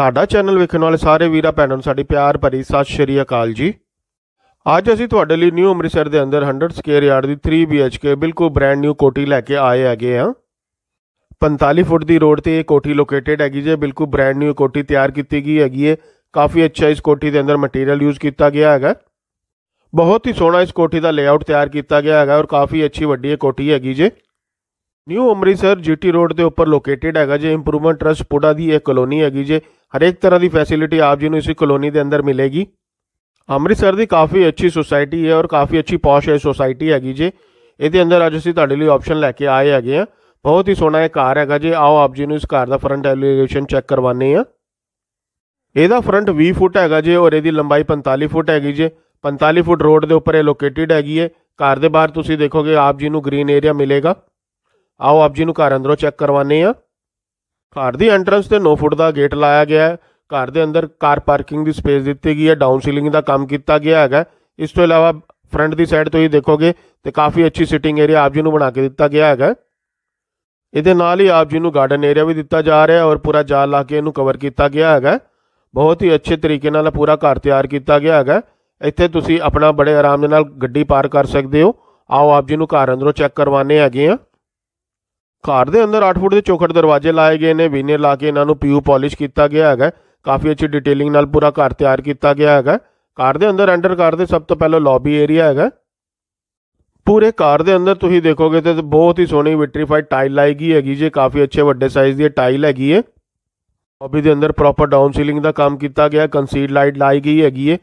ਸਾਡਾ ਚੈਨਲ ਵੇਖਣ ਵਾਲੇ ਸਾਰੇ ਵੀਰਾਂ ਭੈਣਾਂ ਨੂੰ ਸਾਡੀ ਪਿਆਰ ਭਰੀ ਸਤਿ ਸ਼੍ਰੀ ਅਕਾਲ ਜੀ ਅੱਜ ਅਸੀਂ ਤੁਹਾਡੇ ਲਈ ਨਿਊ ਅੰਮ੍ਰਿਤਸਰ ਦੇ ਅੰਦਰ 100 ਸਕੁਅਰ ਯਾਰਡ ਦੀ 3 BHK ਬਿਲਕੁਲ ਬ੍ਰੈਂਡ ਨਿਊ ਕੋਠੀ ਲੈ ਕੇ ਆਏ ਹੈਗੇ ਆ 45 ਫੁੱਟ ਦੀ ਰੋਡ ਤੇ ਇਹ ਕੋਠੀ ਲੋਕੇਟਡ ਹੈਗੀ ਜੇ ਬਿਲਕੁਲ ਬ੍ਰੈਂਡ ਨਿਊ ਕੋਠੀ ਤਿਆਰ ਕੀਤੀ ਗਈ ਹੈਗੀ ਹੈ ਕਾਫੀ ਅੱਛਾ ਇਸ ਕੋਠੀ ਦੇ ਅੰਦਰ ਮਟੀਰੀਅਲ ਯੂਜ਼ ਕੀਤਾ ਗਿਆ ਹੈਗਾ ਬਹੁਤ ਹੀ ਸੋਹਣਾ ਇਸ ਕੋਠੀ ਦਾ ਲੇਆਊਟ ਤਿਆਰ ਕੀਤਾ ਗਿਆ ਹੈਗਾ ਔਰ ਕਾਫੀ ਅੱਛੀ ਵੱਡੀ ਇਹ ਕੋਠੀ ਹੈਗੀ ਜੇ ਨਿਊ ਅੰਮ੍ਰਿਤਸਰ ਜੀਟੀ ਰੋਡ ਦੇ ਉੱਪਰ ਲੋਕੇਟਡ ਹੈਗਾ ਜੇ ਇੰਪਰੂਵਮੈਂਟ ਟਰਸਟ ਪੁੜਾ ਦੀ ਇਹ ਕਲੋਨੀ ਹੈਗੀ ਜੇ ਹਰੇਕ ਤਰ੍ਹਾਂ ਦੀ ਫੈਸਿਲਿਟੀ ਆਪ ਜੀ ਨੂੰ ਇਸੇ ਕਲੋਨੀ ਦੇ ਅੰਦਰ ਮਿਲੇਗੀ ਅੰਮ੍ਰਿਤਸਰ ਦੀ ਕਾਫੀ ਅੱਛੀ ਸੁਸਾਇਟੀ ਹੈ ਔਰ ਕਾਫੀ ਅੱਛੀ ਪੌਸ਼ ਹੈ ਸੁਸਾਇਟੀ ਹੈਗੀ ਜੇ ਇਹਦੇ ਅੰਦਰ ਅੱਜ ਅਸੀਂ ਤੁਹਾਡੇ ਲਈ ਆਪਸ਼ਨ ਲੈ ਕੇ ਆਏ ਹੈਗੇ ਆ ਬਹੁਤ ਹੀ ਸੋਹਣਾ ਇਹ ਕਾਰ ਹੈਗਾ ਜੇ ਆਓ ਆਪ ਜੀ ਨੂੰ ਇਸ ਕਾਰ ਦਾ ਫਰੰਟ ਐਲੀਵੇਸ਼ਨ ਚੈੱਕ ਕਰਵਾਨੇ ਆ ਇਹਦਾ ਫਰੰਟ 20 ਫੁੱਟ ਹੈਗਾ ਜੇ ਔਰ ਇਹਦੀ ਲੰਬਾਈ 45 ਫੁੱਟ ਹੈਗੀ ਜੇ 45 ਫੁੱਟ ਰੋਡ ਦੇ ਉੱਪਰ ਇਹ ਲੋਕੇਟਿਡ ਹੈਗੀ ਹੈ ਕਾਰ ਦੇ ਬਾਹਰ ਤੁਸੀਂ ਦੇਖੋਗੇ ਆਪ ਜੀ ਨੂੰ ਗ੍ਰੀਨ ਏਰੀਆ ਮਿਲੇਗਾ ਆਓ ਆਪ ਜੀ ਨੂੰ ਕਾਰ ਅੰਦਰੋਂ ਚੈੱਕ ਕਰਵਾਨੇ ਆ ਘਰ ਦੀ ਐਂਟਰੈਂਸ ਤੇ 9 ਫੁੱਟ ਦਾ ਗੇਟ ਲਾਇਆ ਗਿਆ ਹੈ ਘਰ ਦੇ ਅੰਦਰ ਕਾਰ ਪਾਰਕਿੰਗ ਦੀ ਸਪੇਸ ਦਿੱਤੀ ਗਈ ਹੈ ਡਾਊਨ ਸੀਲਿੰਗ ਦਾ ਕੰਮ ਕੀਤਾ ਗਿਆ ਹੈਗਾ ਇਸ ਤੋਂ ਇਲਾਵਾ ਫਰੰਟ ਦੀ ਸਾਈਡ ਤੋਂ ਹੀ ਦੇਖੋਗੇ ਤੇ ਕਾਫੀ ਅੱਛੀ ਸਿਟਿੰਗ ਏਰੀਆ ਆਪ ਜੀ ਨੂੰ ਬਣਾ ਕੇ ਦਿੱਤਾ ਗਿਆ ਹੈਗਾ ਇਹਦੇ ਨਾਲ ਹੀ ਆਪ ਜੀ ਨੂੰ ਗਾਰਡਨ ਏਰੀਆ ਵੀ ਦਿੱਤਾ ਜਾ ਰਿਹਾ ਔਰ ਪੂਰਾ ਜਾਲ ਲਾ ਕੇ ਇਹਨੂੰ ਕਵਰ ਕੀਤਾ ਗਿਆ ਹੈਗਾ ਬਹੁਤ ਹੀ ਅੱਛੇ ਤਰੀਕੇ ਨਾਲ ਪੂਰਾ ਘਰ ਤਿਆਰ ਕੀਤਾ ਗਿਆ ਹੈਗਾ ਇੱਥੇ ਤੁਸੀਂ ਆਪਣਾ ਬੜੇ ਆਰਾਮ ਦੇ ਨਾਲ ਗੱਡੀ ਪਾਰਕ ਕਰ ਸਕਦੇ ਹੋ ਆਓ ਆਪ ਜੀ ਨੂੰ ਘਰ ਅੰਦਰੋਂ ਚੈੱਕ ਕਰਵਾਣੇ ਹੈਗੇ ਆ ਘਰ ਦੇ ਅੰਦਰ 8 ਫੁੱਟ ਦੇ ਚੌਖਟ ਦਰਵਾਜ਼ੇ ਲਾਏ ਗਏ ਨੇ ਵੀਨੇ ਲਾ ਕੇ ਇਹਨਾਂ ਨੂੰ ਪੀਯੂ ਪਾਲਿਸ਼ ਕੀਤਾ ਗਿਆ ਹੈਗਾ ਕਾਫੀ ਅੱਛੀ ਡਿਟੇਲਿੰਗ ਨਾਲ ਪੂਰਾ ਘਰ ਤਿਆਰ ਕੀਤਾ ਗਿਆ ਹੈਗਾ ਘਰ ਦੇ ਅੰਦਰ ਐਂਟਰ ਕਰਦੇ ਸਭ ਤੋਂ ਪਹਿਲਾਂ ਲੌਬੀ ਏਰੀਆ ਹੈਗਾ ਪੂਰੇ ਘਰ ਦੇ ਅੰਦਰ ਤੁਸੀਂ ਦੇਖੋਗੇ ਤੇ ਬਹੁਤ ਹੀ ਸੋਹਣੀ ਵਿਟਰੀਫਾਈਡ ਟਾਈਲ ਲਾਈ ਗਈ ਹੈਗੀ ਜੇ ਕਾਫੀ ਅੱਛੇ ਵੱਡੇ ਸਾਈਜ਼ ਦੀ ਟਾਈਲ ਹੈਗੀ ਹੈ ਲੌਬੀ ਦੇ ਅੰਦਰ ਪ੍ਰੋਪਰ ਡਾਊਨ ਸੀਲਿੰਗ ਦਾ ਕੰਮ ਕੀਤਾ ਗਿਆ ਕੰਸੀਲ ਲਾਈਟ ਲਾਈ ਗਈ ਹੈਗੀ ਹੈ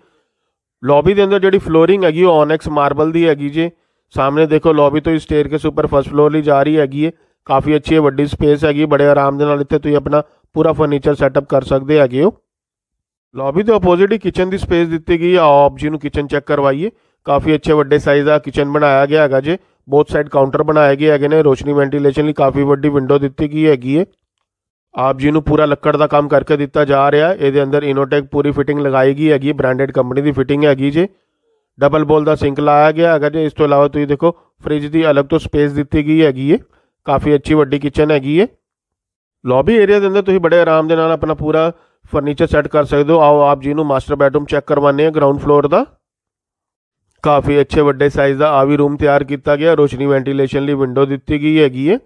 ਲੌਬੀ ਦੇ ਅੰਦਰ ਜਿਹੜੀ ਫਲੋਰਿੰਗ ਹੈਗੀ ਉਹ ਔਨੈਕਸ ਮਾਰਬਲ ਦੀ ਹੈਗੀ ਜੇ ਸਾਹਮਣੇ ਦੇਖੋ ਲੌਬੀ ਤੋਂ ਹੀ ਸਟੇਅਰਕੇਸ ਉੱਪਰ ਫਸਟ ਫਲੋਰ ਲਈ ਜਾ ਰਹੀ ਹੈਗੀ ਹੈ ਕਾਫੀ ਅੱਛੀ ਹੈ ਵੱਡੀ ਸਪੇਸ ਹੈਗੀ ਬੜੇ ਆਰਾਮ ਦੇ ਨਾਲ ਇੱਥੇ ਤੁਸੀਂ ਆਪਣਾ ਪੂਰਾ ਫਰਨੀਚਰ ਸੈਟਅਪ ਕਰ ਸਕਦੇ ਹੈਗੇ ਹੋ ਲੌਬੀ ਦੇ ਆਪੋਜ਼ਿਟ ਹੀ ਕਿਚਨ ਦੀ ਸਪੇਸ ਦਿੱਤੀ ਗਈ ਆ ਆਪ ਜੀ ਨੂੰ ਕਿਚਨ ਚੈੱਕ ਕਰਵਾਈਏ ਕਾਫੀ ਅੱਛੇ ਵੱਡੇ ਸਾਈਜ਼ ਦਾ ਕਿਚਨ ਬਣਾਇਆ ਗਿਆ ਹੈਗਾ ਜੇ ਬੋਥ ਸਾਈਡ ਕਾਊਂਟਰ ਬਣਾਏ ਗਏ ਹੈਗੇ ਨੇ ਰੋਸ਼ਨੀ ਵੈਂਟੀਲੇਸ਼ਨ ਲਈ ਕਾਫੀ ਵੱਡੀ ਵਿੰਡੋ ਦਿੱਤੀ ਗਈ ਹੈਗੀ ਹੈ ਆਪ ਜੀ ਨੂੰ ਪੂਰਾ ਲੱਕੜ ਦਾ ਕੰਮ ਕਰਕੇ ਦਿੱਤਾ ਜਾ ਰਿਹਾ ਇਹਦੇ ਅੰਦਰ ਇਨੋਟੈਕ ਪੂਰੀ ਫਿਟਿੰਗ ਲਗਾਈ ਗਈ ਹੈਗੀ ਬ੍ਰਾਂਡਡ ਕੰਪਨੀ ਦੀ ਫਿਟਿੰਗ ਹੈਗੀ ਜੇ ਡਬਲ ਬੋਲ ਦਾ ਸਿੰਕ ਲਾਇਆ ਗਿਆ ਹੈਗਾ ਜੇ ਇਸ ਤੋਂ ਇਲਾਵਾ ਤੁਸੀਂ ਦੇਖੋ ਫ੍ਰਿਜ ਦੀ ਅਲੱਗ ਤੋਂ ਸਪੇਸ ਦਿੱਤੀ ਗਈ ਹੈਗੀ ਹੈ ਕਾਫੀ ਅੱਛੀ ਵੱਡੀ ਕਿਚਨ ਹੈਗੀ ਹੈ ਲੌਬੀ ਏਰੀਆ ਦੇ ਅੰਦਰ ਤੁਸੀਂ ਬੜੇ ਆਰਾਮ ਦੇ ਨਾਲ ਆਪਣਾ ਪੂਰਾ ਫਰਨੀਚਰ ਸੈੱਟ ਕਰ ਸਕਦੇ ਹੋ ਆਓ ਆਪ ਜੀ ਨੂੰ ਮਾਸਟਰ ਬੈਡਰੂਮ ਚੈੱਕ ਕਰਵਾਨੇ ਆ ਗਰਾਊਂਡ ਫਲੋਰ ਦਾ ਕਾਫੀ ਅੱਛੇ ਵੱਡੇ ਸਾਈਜ਼ ਦਾ ਆ ਵੀ ਰੂਮ ਤਿਆਰ ਕੀਤਾ ਗਿਆ ਰੋਸ਼ਨੀ ਵੈਂਟੀਲੇਸ਼ਨ ਲਈ ਵਿੰਡੋ ਦਿੱਤੀ ਗਈ ਹੈਗੀ ਹੈ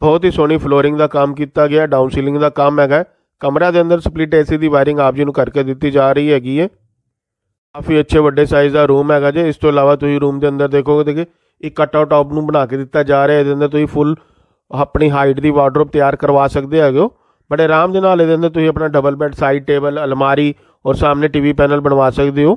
ਬਹੁਤ ਹੀ ਸੋਹਣੀ ਫਲੋਰਿੰਗ ਦਾ ਕੰਮ ਕੀਤਾ ਗਿਆ ਡਾਊਨ ਸੀਲਿੰਗ ਦਾ ਕੰਮ ਹੈਗਾ ਕਮਰਾ ਦੇ ਅੰਦਰ ਸਪਲਿਟ ਏਸੀ ਦੀ ਵਾਇਰਿੰਗ ਆਪ ਜੀ ਨੂੰ ਕਰਕੇ ਦਿੱਤੀ ਜਾ ਰਹੀ ਹੈਗੀ ਹੈ ਕਾਫੀ ਅੱਛੇ ਵੱਡੇ ਸਾਈਜ਼ ਦਾ ਰੂਮ ਹੈਗਾ ਜੇ ਇਸ ਤੋਂ ਇਲਾਵਾ ਤੁਸੀਂ ਰੂਮ ਦੇ ਅੰਦਰ ਦੇਖੋਗੇ ਦੇਖੇ ਇੱਕ ਕਟ ਆਊਟ ਆਪ ਨੂੰ ਬਣਾ ਕੇ ਦਿੱਤਾ ਜਾ ਰਿਹਾ ਇਹਦੇ ਅੰਦਰ ਤੁਸੀਂ ਫੁੱਲ ਆਪਣੀ ਹਾਈਟ ਦੀ ਵਾਰਡਰੋਬ ਤਿਆਰ ਕਰਵਾ ਸਕਦੇ ਹੈਗੇ ਹੋ ਬੜੇ ਆਰਾਮ ਦੇ ਨਾਲ ਇਹਦੇ ਅੰਦਰ ਤੁਸੀਂ ਆਪਣਾ ਡਬਲ ਬੈੱਡ ਸਾਈਡ ਟੇਬਲ ਅਲਮਾਰੀ ਔਰ ਸਾਹਮਣੇ ਟੀਵੀ ਪੈਨਲ ਬਣਵਾ ਸਕਦੇ ਹੋ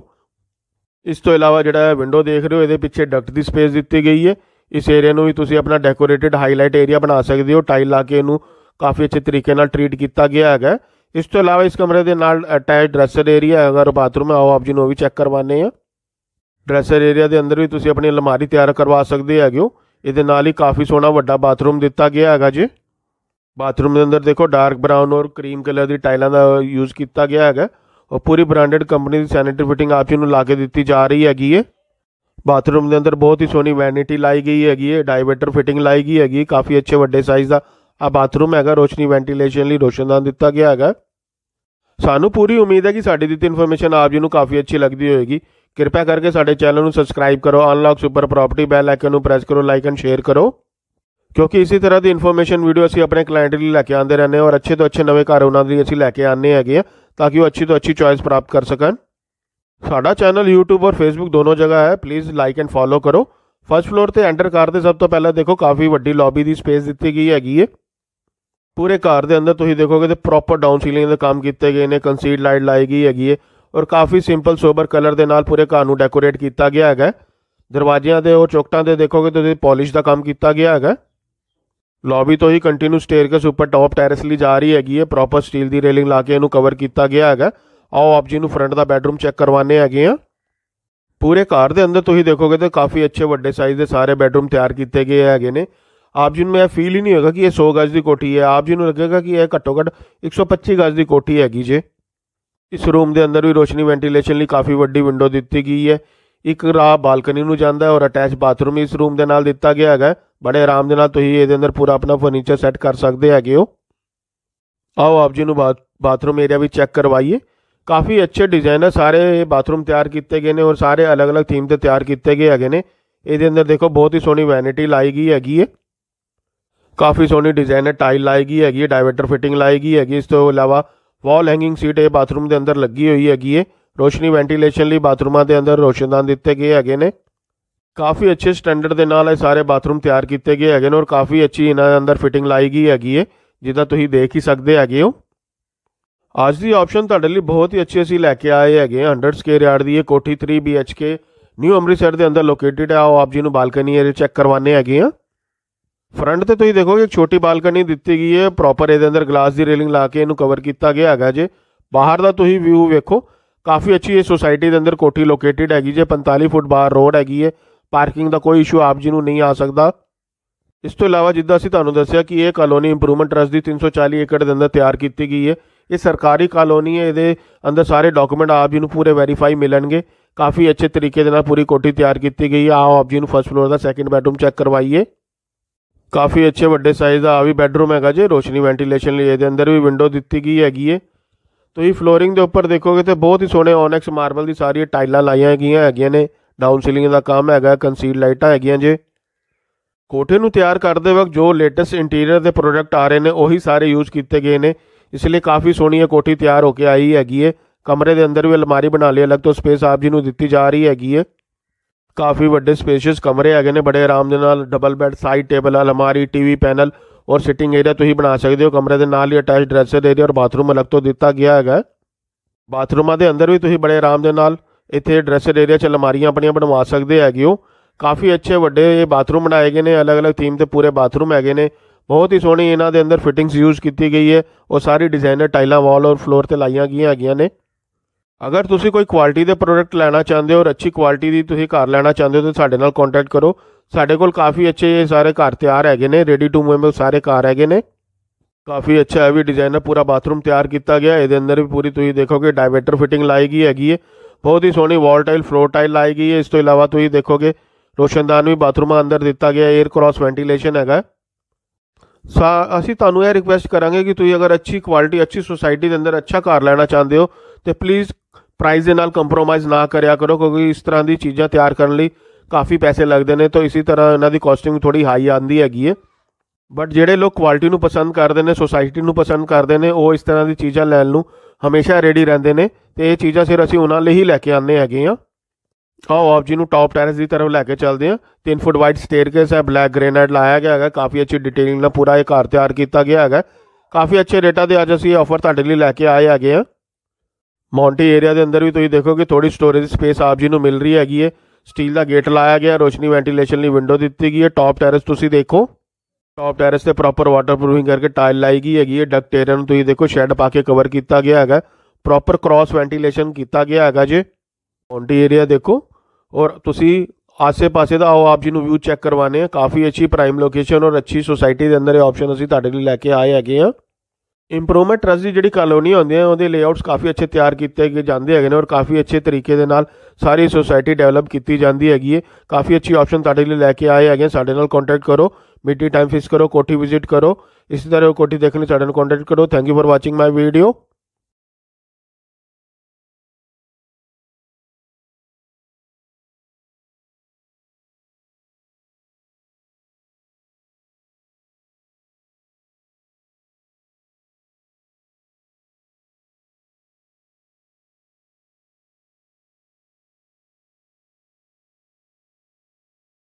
ਇਸ ਤੋਂ ਇਲਾਵਾ ਜਿਹੜਾ ਵਿੰਡੋ ਦੇਖ ਰਹੇ ਹੋ ਇਹਦੇ ਪਿੱਛੇ ਡਕਟ ਦੀ ਸਪੇਸ ਦਿੱਤੀ ਗਈ ਹੈ ਇਸ ਏਰੀਆ ਨੂੰ ਵੀ ਤੁਸੀਂ ਆਪਣਾ ਡੈਕੋਰੇਟਿਡ ਹਾਈਲਾਈਟ ਏਰੀਆ ਬਣਾ ਸਕਦੇ ਹੋ ਟਾਈਲ ਲਾ ਕੇ ਇਹਨੂੰ ਕਾਫੀ ਅੱਛੇ ਤਰੀਕੇ ਨਾਲ ਟ੍ਰੀਟ ਕੀਤਾ ਗਿਆ ਹੈਗਾ ਇਸ ਤੋਂ ਇਲਾਵਾ ਇਸ ਕਮਰੇ ਦੇ ਨਾਲ ਅਟੈਚ ਡਰੈਸਰ ਏਰੀਆ ਹੈਗਾ ਔਰ ਬਾਥਰੂਮ ਹੈ ਆਪ ਜੀ ਨੂੰ ਵੀ ਚੈੱਕ ਕਰਵਾਣੇ ਆ ਡਰੈਸਰ ਏਰੀਆ ਦੇ ਅੰਦਰ ਵੀ ਤੁਸੀਂ ਆਪਣੀ ਅਲਮਾਰੀ ਤਿਆਰ ਕਰਵਾ ਸਕਦੇ ਹੈਗੇ ਹੋ ਇਹਦੇ ਨਾਲ ਹੀ ਕਾਫੀ ਸੋਹਣਾ ਵੱਡਾ ਬਾਥਰੂਮ ਦਿੱਤਾ ਗਿਆ ਹੈਗਾ ਜੀ ਬਾਥਰੂਮ ਦੇ ਅੰਦਰ ਦੇਖੋ ਡਾਰਕ ਬ੍ਰਾਊਨ ਔਰ ਕਰੀਮ ਕਲਰ ਦੀ ਟਾਈਲਾਂ ਦਾ ਯੂਜ਼ ਕੀਤਾ ਗਿਆ ਹੈਗਾ ਔਰ ਪੂਰੀ ਬ੍ਰਾਂਡਡ ਕੰਪਨੀ ਦੀ ਸੈਨੀਟਰੀ ਫਿਟਿੰਗ ਆਪ ਜੀ ਨੂੰ ਲਾ ਕੇ ਦਿੱਤੀ ਜਾ ਰਹੀ ਹੈਗੀ ਏ ਬਾਥਰੂਮ ਦੇ ਅੰਦਰ ਬਹੁਤ ਹੀ ਸੋਹਣੀ ਵੈਨਿਟੀ ਲਾਈ ਗਈ ਹੈਗੀ ਏ ਡਾਈਵੇਟਰ ਫਿਟਿੰਗ ਲਾਈ ਗਈ ਹੈਗੀ ਕਾਫੀ ਅੱਛੇ ਵੱਡੇ ਸਾਈਜ਼ ਦਾ ਆ ਬਾਥਰੂਮ ਹੈਗਾ ਰੋਸ਼ਨੀ ਵੈਂਟੀਲੇਸ਼ਨ ਲਈ ਰੋਸ਼ਨਦਾਨ ਦਿੱਤਾ ਗਿਆ ਹੈਗਾ ਸਾਨੂੰ ਪੂਰੀ ਉਮੀਦ ਹੈ ਕਿ ਸਾਡੀ ਦਿੱਤੀ ਇਨਫੋਰਮੇਸ਼ਨ ਆਪ ਜੀ ਨੂੰ ਕਾਫੀ ਅੱਛੀ ਲੱਗਦੀ ਹੋਏਗੀ ਕਿਰਪਾ ਕਰਕੇ ਸਾਡੇ ਚੈਨਲ ਨੂੰ ਸਬਸਕ੍ਰਾਈਬ ਕਰੋ unlock super property bell icon ਨੂੰ ਪ੍ਰੈਸ ਕਰੋ ਲਾਈਕ ਐਂਡ ਸ਼ੇਅਰ ਕਰੋ ਕਿਉਂਕਿ ਇਸੇ ਤਰ੍ਹਾਂ ਦੀ ਇਨਫੋਰਮੇਸ਼ਨ ਵੀਡੀਓ ਅਸੀਂ ਆਪਣੇ ਕਲਾਇੰਟ ਲਈ ਲੈ ਕੇ ਆਉਂਦੇ ਰਹਿੰਦੇ ਹਾਂ ਔਰ ਅੱਛੇ ਤੋਂ ਅੱਛੇ ਨਵੇਂ ਘਰ ਉਹਨਾਂ ਦੇ ਲਈ ਅਸੀਂ ਲੈ ਕੇ ਆਉਂਦੇ ਹੈਗੇ ਆ ਤਾਂ ਕਿ ਉਹ ਅੱਛੀ ਤੋਂ ਅੱਛੀ ਚੋਇਸ ਪ੍ਰਾਪਤ ਕਰ ਸਕਣ ਸਾਡਾ ਚੈਨਲ YouTube ਔਰ Facebook ਦੋਨੋਂ ਜਗ੍ਹਾ ਹੈ ਪਲੀਜ਼ ਲਾਈਕ ਐਂਡ ਫੋਲੋ ਕਰੋ ਫਰਸਟ ਫਲੋਰ ਤੇ ਐਂਟਰ ਕਰਦੇ ਸਭ ਤੋਂ ਪਹਿਲਾਂ ਦੇਖੋ ਕਾਫੀ ਵੱਡੀ ਲੌਬੀ ਦੀ ਸਪੇਸ ਦਿੱਤੀ ਗਈ ਹੈਗੀ ਹੈ ਪੂਰੇ ਘਰ ਦੇ ਅੰਦਰ ਤੁਸੀਂ ਦੇਖੋਗੇ ਤੇ ਪ੍ਰੋਪਰ ਡਾਊਨ ਸੀਲਿੰਗ ਦਾ ਕੰਮ ਕੀਤਾ ਗਿਆ ਨੇ ਕੰਸੀਡ ਲਾਈਟ ਲਾਈ ਗਈ ਹੈਗੀ ਹੈ ਔਰ ਕਾਫੀ ਸਿੰਪਲ ਸੋਬਰ ਕਲਰ ਦੇ ਨਾਲ ਪੂਰੇ ਘਰ ਨੂੰ ਡੈਕੋਰੇਟ ਕੀਤਾ ਗਿਆ ਹੈਗਾ ਦਰਵਾਜ਼ਿਆਂ ਦੇ ਉਹ ਚੌਕਟਾਂ ਦੇ ਦੇਖੋਗੇ ਤੁਸੀਂ ਪਾਲਿਸ਼ ਦਾ ਕੰਮ ਕੀਤਾ ਗਿਆ ਹੈਗਾ ਲੌਬੀ ਤੋਂ ਹੀ ਕੰਟੀਨਿਊ ਸਟੇਅਰਕੇਸ ਉੱਪਰ ਟੌਪ ਟੈਰੇਸ ਲਈ ਜਾ ਰਹੀ ਹੈਗੀ ਹੈ ਪ੍ਰੋਪਰ ਸਟੀਲ ਦੀ ਰੇਲਿੰਗ ਲਾ ਕੇ ਇਹਨੂੰ ਕਵਰ ਕੀਤਾ ਗਿਆ ਹੈਗਾ ਆਓ ਆਪ ਜੀ ਨੂੰ ਫਰੰਟ ਦਾ ਬੈਡਰੂਮ ਚੈੱਕ ਕਰਵਾਣੇ ਹੈਗੇ ਆ ਪੂਰੇ ਘਰ ਦੇ ਅੰਦਰ ਤੁਸੀਂ ਦੇਖੋਗੇ ਤੇ ਕਾਫੀ ਅੱਛੇ ਵੱਡੇ ਸਾਈਜ਼ ਦੇ ਸਾਰੇ ਬੈਡਰੂਮ ਤਿਆਰ ਕੀਤੇ ਗਏ ਹੈਗੇ ਨੇ ਆਪ ਜੀ ਨੂੰ ਇਹ ਫੀਲ ਹੀ ਨਹੀਂ ਹੋਗਾ ਕਿ ਇਹ 100 ਗਜ ਦੀ ਕੋਠੀ ਹੈ ਆਪ ਜੀ ਨੂੰ ਲੱਗੇਗਾ ਕਿ ਇਹ ਘੱਟੋ ਘੱਟ 125 ਗਜ ਦੀ ਕੋਠੀ ਹੈਗੀ ਜੇ ਇਸ ਰੂਮ ਦੇ ਅੰਦਰ ਵੀ ਰੋਸ਼ਨੀ ਵੈਂਟੀਲੇਸ਼ਨ ਲਈ ਕਾਫੀ ਵੱਡੀ ਵਿੰਡੋ ਦਿੱਤੀ ਗਈ ਹੈ ਇੱਕ ਰਾਹ ਬਾਲਕਨੀ ਨੂੰ ਜਾਂਦਾ ਹੈ ਔਰ ਅਟੈਚ ਬਾਥਰੂਮ ਇਸ ਰੂਮ ਦੇ ਨਾਲ ਦਿੱਤਾ ਗਿਆ ਹੈਗਾ ਬੜੇ ਆਰਾਮ ਦੇ ਨਾਲ ਤੁਸੀਂ ਇਹਦੇ ਅੰਦਰ ਪੂਰਾ ਆਪਣਾ ਫਰਨੀਚਰ ਸੈੱਟ ਕਰ ਸਕਦੇ ਹੈਗੇ ਹੋ ਆਓ ਆਪ ਜੀ ਨੂੰ ਬਾਥਰੂਮ ਏਰੀਆ ਵੀ ਚੈੱਕ ਕਰਵਾਈਏ ਕਾਫੀ ਅੱਛੇ ਡਿਜ਼ਾਈਨ ਹੈ ਸਾਰੇ ਬਾਥਰੂਮ ਤਿਆਰ ਕੀਤੇ ਗਏ ਨੇ ਔਰ ਸਾਰੇ ਅਲੱਗ-ਅਲੱਗ ਥੀਮ ਤੇ ਤਿਆਰ ਕੀਤੇ ਗਏ ਹੈਗੇ ਨੇ ਇਹਦੇ ਅੰਦਰ ਦੇਖੋ ਬਹੁਤ ਹੀ ਸੋਹਣੀ ਵੈਨਿਟੀ ਲਾਈ ਗਈ ਹੈਗੀ ਹੈ ਕਾਫੀ ਸੋਹਣੀ ਡਿਜ਼ਾਈਨ ਹੈ ਟਾਈਲ ਲਾਈ ਗਈ ਹੈਗੀ ਹੈ ਡਾਇਵਰਟਰ ਫਿਟਿੰਗ ਲਾਈ ਗਈ ਹੈਗੀ ਇਸ ਤੋਂ ਇਲਾਵਾ ਵਾਲ ਹੈਂਗਿੰਗ ਸੀਟ ਇਹ ਬਾਥਰੂਮ ਦੇ ਅੰਦਰ ਲੱਗੀ ਹੋਈ ਹੈਗੀ ਹੈ ਰੋਸ਼ਨੀ ਵੈਂਟੀਲੇਸ਼ਨ ਲਈ ਬਾਥਰੂਮਾਂ ਦੇ ਅੰਦਰ ਰੋਸ਼ਨਦਾਨ ਦਿੱਤੇ ਗਏ ਹੈਗੇ ਨੇ ਕਾਫੀ ਅੱਛੇ ਸਟੈਂਡਰਡ ਦੇ ਨਾਲ ਇਹ ਸਾਰੇ ਬਾਥਰੂਮ ਤਿਆਰ ਕੀਤੇ ਗਏ ਹੈਗੇ ਨੇ ਔਰ ਕਾਫੀ ਅੱਛੀ ਇਹਨਾਂ ਦੇ ਅੰਦਰ ਫਿਟਿੰਗ ਲਾਈ ਗਈ ਹੈਗੀ ਹੈ ਜਿੱਦਾਂ ਤੁਸੀਂ ਦੇਖ ਹੀ ਸਕਦੇ ਹੈਗੇ ਹੋ ਅੱਜ ਦੀ ਆਪਸ਼ਨ ਤੁਹਾਡੇ ਲਈ ਬਹੁਤ ਹੀ ਅੱਛੀ ਅਸੀਂ ਲੈ ਕੇ ਆਏ ਹੈਗੇ 100 ਸਕੁਅਰ ਯਾਰਡ ਦੀ ਇਹ ਕੋਠੀ 3 B H K new Amritsar ਦੇ ਅੰਦਰ ਲੋਕੇਟਿਡ ਹੈ ਆਓ ਆਪ ਜੀ ਨੂੰ ਬਾਲਕਨੀ ਏਰੀਆ ਚੈੱਕ ਕਰਵਾਣੇ ਹੈਗੇ ਆ ਫਰੰਟ ਤੇ ਤੁਸੀਂ ਦੇਖੋਗੇ ਇੱਕ ਛੋਟੀ ਬਾਲਕਨੀ ਦਿੱਤੀ ਗਈ ਹੈ ਪ੍ਰੋਪਰ ਇਹਦੇ ਅੰਦਰ ਗਲਾਸ ਦੀ ਰੇਲਿੰਗ ਲਾ ਕੇ ਇਹਨੂੰ ਕਵਰ ਕੀਤਾ ਗਿਆ ਹੈਗਾ ਜੇ ਬਾਹਰ ਦਾ ਤੁਸੀਂ ਵਿਊ ਵੇਖੋ ਕਾਫੀ ਅੱਛੀ ਇਹ ਸੋਸਾਇਟੀ ਦੇ ਅੰਦਰ ਕੋਠੀ ਲੋਕੇਟਿਡ ਹੈਗੀ ਜੇ 45 ਫੁੱਟ ਬਾਹਰ ਰੋਡ ਹੈਗੀ ਹੈ ਪਾਰਕਿੰਗ ਦਾ ਕੋਈ ਇਸ਼ੂ ਆਪ ਜੀ ਨੂੰ ਨਹੀਂ ਆ ਸਕਦਾ ਇਸ ਤੋਂ ਇਲਾਵਾ ਜਿੱਦਾਂ ਅਸੀਂ ਤੁਹਾਨੂੰ ਦੱਸਿਆ ਕਿ ਇਹ ਕਲੋਨੀ ਇੰਪਰੂਵਮੈਂਟ ਟਰਸਟ ਦੀ 340 ਏਕੜ ਦੇ ਅੰਦਰ ਤਿਆਰ ਕੀਤੀ ਗਈ ਹੈ ਇਹ ਸਰਕਾਰੀ ਕਲੋਨੀ ਹੈ ਇਹਦੇ ਅੰਦਰ ਸਾਰੇ ਡਾਕੂਮੈਂਟ ਆਪ ਜੀ ਨੂੰ ਪੂਰੇ ਵੈਰੀਫਾਈ ਮਿਲਣਗੇ ਕਾਫੀ ਅੱਛੇ ਤਰੀਕੇ ਦੇ ਨਾਲ ਪੂਰੀ ਕੋਠੀ ਤਿਆਰ ਕੀਤੀ ਗਈ ਆ ਆਪ ਜੀ ਨੂੰ ਫਸਟ ਫਲੋਰ ਦਾ ਸੈਕੰਡ ਬੈਡਰੂਮ ਚੈੱਕ ਕਰਵਾਈਏ ਕਾਫੀ ਅੱਛੇ ਵੱਡੇ ਸਾਈਜ਼ ਦਾ ਆ ਵੀ ਬੈੱਡਰੂਮ ਹੈਗਾ ਜੇ ਰੋਸ਼ਨੀ ਵੈਂਟੀਲੇਸ਼ਨ ਲਈ ਇਹਦੇ ਅੰਦਰ ਵੀ ਵਿੰਡੋ ਦਿੱਤੀ ਗਈ ਹੈਗੀ ਏ ਤੁਸੀਂ ਫਲੋਰਿੰਗ ਦੇ ਉੱਪਰ ਦੇਖੋਗੇ ਤੇ ਬਹੁਤ ਹੀ ਸੋਹਣੇ ਓਨੈਕਸ ਮਾਰਬਲ ਦੀ ਸਾਰੀ ਟਾਈਲਾਂ ਲਾਈਆਂ ਗਈਆਂ ਹੈਗੀਆਂ ਨੇ ਡਾਊਨ ਸੀਲਿੰਗ ਦਾ ਕੰਮ ਹੈਗਾ ਕੰਸੀਲ ਲਾਈਟਾਂ ਹੈਗੀਆਂ ਜੇ ਕੋਠੇ ਨੂੰ ਤਿਆਰ ਕਰਦੇ ਵਕਤ ਜੋ ਲੇਟੈਸਟ ਇੰਟੀਰੀਅਰ ਦੇ ਪ੍ਰੋਡਕਟ ਆ ਰਹੇ ਨੇ ਉਹੀ ਸਾਰੇ ਯੂਜ਼ ਕੀਤੇ ਗਏ ਨੇ ਇਸ ਲਈ ਕਾਫੀ ਸੋਹਣੀ ਹੈ ਕੋਠੀ ਤਿਆਰ ਹੋ ਕੇ ਆਈ ਹੈਗੀ ਏ ਕਮਰੇ ਦੇ ਅੰਦਰ ਵੀ ਅਲਮਾਰੀ ਬਣਾ ਲਈ ਅਲੱਗ ਤੋਂ ਸਪੇਸ ਆਪ ਜੀ ਨੂੰ ਦਿੱਤੀ ਜਾ ਰਹੀ ਹੈਗੀ ਏ ਕਾਫੀ ਵੱਡੇ ਸਪੇਸ਼ੀਅਸ ਕਮਰੇ ਹੈਗੇ ਨੇ ਬੜੇ ਆਰਾਮ ਦੇ ਨਾਲ ਡਬਲ ਬੈੱਡ ਸਾਈਡ ਟੇਬਲ ਅਲਮਾਰੀ ਟੀਵੀ ਪੈਨਲ ਔਰ ਸਿਟਿੰਗ ਏਰੀਆ ਤੁਸੀਂ ਬਣਾ ਸਕਦੇ ਹੋ ਕਮਰੇ ਦੇ ਨਾਲ ਹੀ ਅਟੈਚ ਡਰੈਸਰ ਦੇ ਦੇ ਔਰ ਬਾਥਰੂਮ ਅਲੱਗ ਤੋਂ ਦਿੱਤਾ ਗਿਆ ਹੈਗਾ ਬਾਥਰੂਮਾਂ ਦੇ ਅੰਦਰ ਵੀ ਤੁਸੀਂ ਬੜੇ ਆਰਾਮ ਦੇ ਨਾਲ ਇੱਥੇ ਡਰੈਸਰ ਏਰੀਆ 'ਚ ਅਲਮਾਰੀਆਂ ਆਪਣੀਆਂ ਬਣਵਾ ਸਕਦੇ ਹੈਗੇ ਹੋ ਕਾਫੀ ਅੱਛੇ ਵੱਡੇ ਇਹ ਬਾਥਰੂਮ ਬਣਾਏ ਗਏ ਨੇ ਅਲੱਗ-ਅਲੱਗ ਥੀਮ ਤੇ ਪੂਰੇ ਬਾਥਰੂਮ ਹੈਗੇ ਨੇ ਬਹੁਤ ਹੀ ਸੋਹਣੀ ਇਹਨਾਂ ਦੇ ਅੰਦਰ ਫਿਟਿੰਗਸ ਯੂਜ਼ ਕੀਤੀ ਗਈ ਹੈ ਉਹ ਸਾਰੀ ਡਿਜ਼ਾਈਨਰ ਟਾਈਲਾਂ ਵਾਲ ਔਰ ਫਲੋਰ ਤੇ ਲਾਈਆਂ ਗਈਆਂ ਹੈਗੀਆਂ ਨੇ ਅਗਰ ਤੁਸੀਂ ਕੋਈ ਕੁਆਲਿਟੀ ਦੇ ਪ੍ਰੋਡਕਟ ਲੈਣਾ ਚਾਹੁੰਦੇ ਹੋ ਔਰ ਅੱਛੀ ਕੁਆਲਿਟੀ ਦੀ ਤੁਸੀਂ ਘਰ ਲੈਣਾ ਚਾਹੁੰਦੇ ਹੋ ਤਾਂ ਸਾਡੇ ਨਾਲ ਕੰਟੈਕਟ ਕਰੋ ਸਾਡੇ ਕੋਲ ਕਾਫੀ ਅੱਛੇ ਸਾਰੇ ਘਰ ਤਿਆਰ ਹੈਗੇ ਨੇ ਰੈਡੀ ਟੂ ਮੂਵ ਸਾਰੇ ਘਰ ਹੈਗੇ ਨੇ ਕਾਫੀ ਅੱਛਾ ਹੈਵੀ ਡਿਜ਼ਾਈਨ ਹੈ ਪੂਰਾ ਬਾਥਰੂਮ ਤਿਆਰ ਕੀਤਾ ਗਿਆ ਇਹਦੇ ਅੰਦਰ ਵੀ ਪੂਰੀ ਤੁਸੀਂ ਦੇਖੋਗੇ ਡਾਇਵੈਟਰ ਫਿਟਿੰਗ ਲਾਈ ਗਈ ਹੈਗੀ ਹੈ ਬਹੁਤ ਹੀ ਸੋਹਣੀ ਵਾਲ ਟਾਈਲ ਫਲੋਰ ਟਾਈਲ ਲਾਈ ਗਈ ਹੈ ਇਸ ਤੋਂ ਇਲਾਵਾ ਤੁਸੀਂ ਦੇਖੋਗੇ ਰੋਸ਼ਨਦਾਨ ਵੀ ਬਾਥਰੂਮਾਂ ਅੰਦਰ ਦਿੱਤਾ ਗਿਆ 에ਅਰ ਕ੍ਰਾਸ ਵੈਂਟੀਲੇਸ਼ਨ ਹੈਗਾ ਸਾ ਅਸੀਂ ਤੁਹਾਨੂੰ ਇਹ ਰਿਕਵੈਸਟ ਕਰਾਂਗੇ ਕਿ ਤੁਸੀਂ ਅਗਰ ਅੱਛੀ ਕੁਆਲਿਟੀ ਅੱਛੀ ਸੋਸਾਇਟੀ ਦੇ ਅੰਦਰ ਅੱਛਾ ਘਰ ਲੈਣਾ ਚਾਹੁੰਦੇ ਹੋ ਤੇ ਪਲੀਜ਼ ਪ੍ਰਾਈਸ ਦੇ ਨਾਲ ਕੰਪਰੋਮਾਈਜ਼ ਨਾ ਕਰਿਆ ਕਰੋ ਕਿਉਂਕਿ ਇਸ ਤਰ੍ਹਾਂ ਦੀ ਚੀਜ਼ਾਂ ਤਿਆਰ ਕਰਨ ਲਈ ਕਾਫੀ ਪੈਸੇ ਲੱਗਦੇ ਨੇ ਤਾਂ ਇਸੇ ਤਰ੍ਹਾਂ ਇਹਨਾਂ ਦੀ ਕਾਸਟਿੰਗ ਥੋੜੀ ਹਾਈ ਆਂਦੀ ਹੈਗੀ ਹੈ ਬਟ ਜਿਹੜੇ ਲੋਕ ਕੁਆਲਿਟੀ ਨੂੰ ਪਸੰਦ ਕਰਦੇ ਨੇ ਸੋਸਾਇਟੀ ਨੂੰ ਪਸੰਦ ਕਰਦੇ ਨੇ ਉਹ ਇਸ ਤਰ੍ਹਾਂ ਦੀ ਚੀਜ਼ਾਂ ਲੈਣ ਨੂੰ ਹਮੇਸ਼ਾ ਰੈਡੀ ਰਹਿੰਦੇ ਨੇ ਤੇ ਇਹ ਚੀਜ਼ਾਂ ਸਿਰ ਅਸੀਂ ਉਹਨਾਂ ਲਈ ਹੀ ਲੈ ਕੇ ਆਨੇ ਹੈਗੇ ਆ ਆਓ ਆਪ ਜੀ ਨੂੰ ਟਾਪ ਟੈਰੇਸ ਦੀ ਤਰਫ ਲੈ ਕੇ ਚੱਲਦੇ ਆ 3 ਫੁੱਟ ਵਾਈਡ ਸਟੇਅਰਕੇਸ ਹੈ ਬਲੈਕ ਗ੍ਰੇਨਾਈਟ ਲਾਇਆ ਗਿਆ ਹੈਗਾ ਕਾਫੀ ਅੱਛੀ ਡਿਟੇਲਿੰਗ ਨਾਲ ਪੂਰਾ ਇਹ ਘਰ ਤਿਆਰ ਕੀਤਾ ਗਿਆ ਹੈਗਾ ਕਾਫੀ ਅੱਛੇ ਰੇਟਾਂ ਦੇ ਅੱਜ ਅਸੀਂ ਆਫਰ ਤੁਹਾਡੇ ਲਈ ਲੈ ਕੇ ਆਏ ਹੈਗੇ ਆ ਮੌਂਟੀ ਏਰੀਆ ਦੇ ਅੰਦਰ ਵੀ ਤੁਸੀਂ ਦੇਖੋਗੇ ਥੋੜੀ ਸਟੋਰੇਜ ਸਪੇਸ ਆਪ ਜੀ ਨੂੰ ਮਿਲ ਰਹੀ ਹੈਗੀ ਹੈ ਸਟੀਲ ਦਾ ਗੇਟ ਲਾਇਆ ਗਿਆ ਰੋਸ਼ਨੀ ਵੈਂਟੀਲੇਸ਼ਨ ਲਈ ਵਿੰਡੋ ਦਿੱਤੀ ਗਈ ਹੈ ਟਾਪ ਟੈਰੇਸ ਤੁਸੀਂ ਦੇਖੋ ਟਾਪ ਟੈਰੇਸ ਤੇ ਪ੍ਰੋਪਰ ਵਾਟਰਪ੍ਰੂਫਿੰਗ ਕਰਕੇ ਟਾਇਲ ਲਾਈ ਗਈ ਹੈਗੀ ਹੈ ਡਕਟ ਏਰੀਆ ਨੂੰ ਤੁਸੀਂ ਦੇਖੋ ਸ਼ੈੱਡ ਪਾ ਕੇ ਕਵਰ ਕੀਤਾ ਗਿਆ ਹੈਗਾ ਪ੍ਰੋਪਰ ਕ੍ਰਾਸ ਵੈਂਟੀਲੇਸ਼ਨ ਕੀਤਾ ਗਿਆ ਹੈਗਾ ਜੇ ਮੌਂਟੀ ਏਰੀਆ ਦੇਖੋ ਔਰ ਤੁਸੀਂ ਆਸ ਪਾਸੇ ਦਾ ਆਓ ਆਪ ਜੀ ਨੂੰ ਵਿਊ ਚੈੱਕ ਕਰਵਾਣੇ ਆ ਕਾਫੀ ਅੱਛੀ ਪ੍ਰਾਈਮ ਲੋਕੇਸ਼ਨ ਔਰ ਅੱਛੀ ਸੋਸਾਇਟੀ ਦੇ ਅੰਦਰ ਇਹ ਆਪਸ਼ਨ ਅਸੀਂ ਤੁਹਾਡੇ ਲਈ ਲੈ ਕੇ ਆਏ ਹੈਗੇ ਆ ਇੰਪਰੂਵਮੈਂਟ ਟਰਸਟ ਦੀ ਜਿਹੜੀ ਕਾਲੋਨੀ ਹੁੰਦੀਆਂ ਉਹਦੇ ਲੇਆਊਟਸ ਕਾਫੀ ਅੱਛੇ ਤਿਆਰ ਕੀਤੇ ਗਏ ਜਾਂਦੇ ਹੈਗੇ ਨੇ ਔਰ ਕਾਫੀ ਅੱਛੇ ਤਰੀਕੇ ਦੇ ਨਾਲ ਸਾਰੀ ਸੋਸਾਇਟੀ ਡਿਵੈਲਪ ਕੀਤੀ ਜਾਂਦੀ ਹੈਗੀ ਹੈ ਕਾਫੀ ਅੱਛੀ ਆਪਸ਼ਨ ਤੁਹਾਡੇ ਲਈ ਲੈ ਕੇ ਆਏ ਹੈਗੇ ਸਾਡੇ ਨਾਲ ਕੰਟੈਕਟ ਕਰੋ ਮਿੱਡੀ ਟਾਈਮ ਫਿਕਸ ਕਰੋ ਕੋਠੀ ਵਿਜ਼ਿਟ ਕਰੋ ਇਸੇ ਤਰ੍ਹਾਂ ਕੋਠੀ ਦੇਖਣ ਲਈ ਸਾਡੇ ਨਾਲ ਕੰਟੈਕਟ ਕਰੋ thank you for watching my video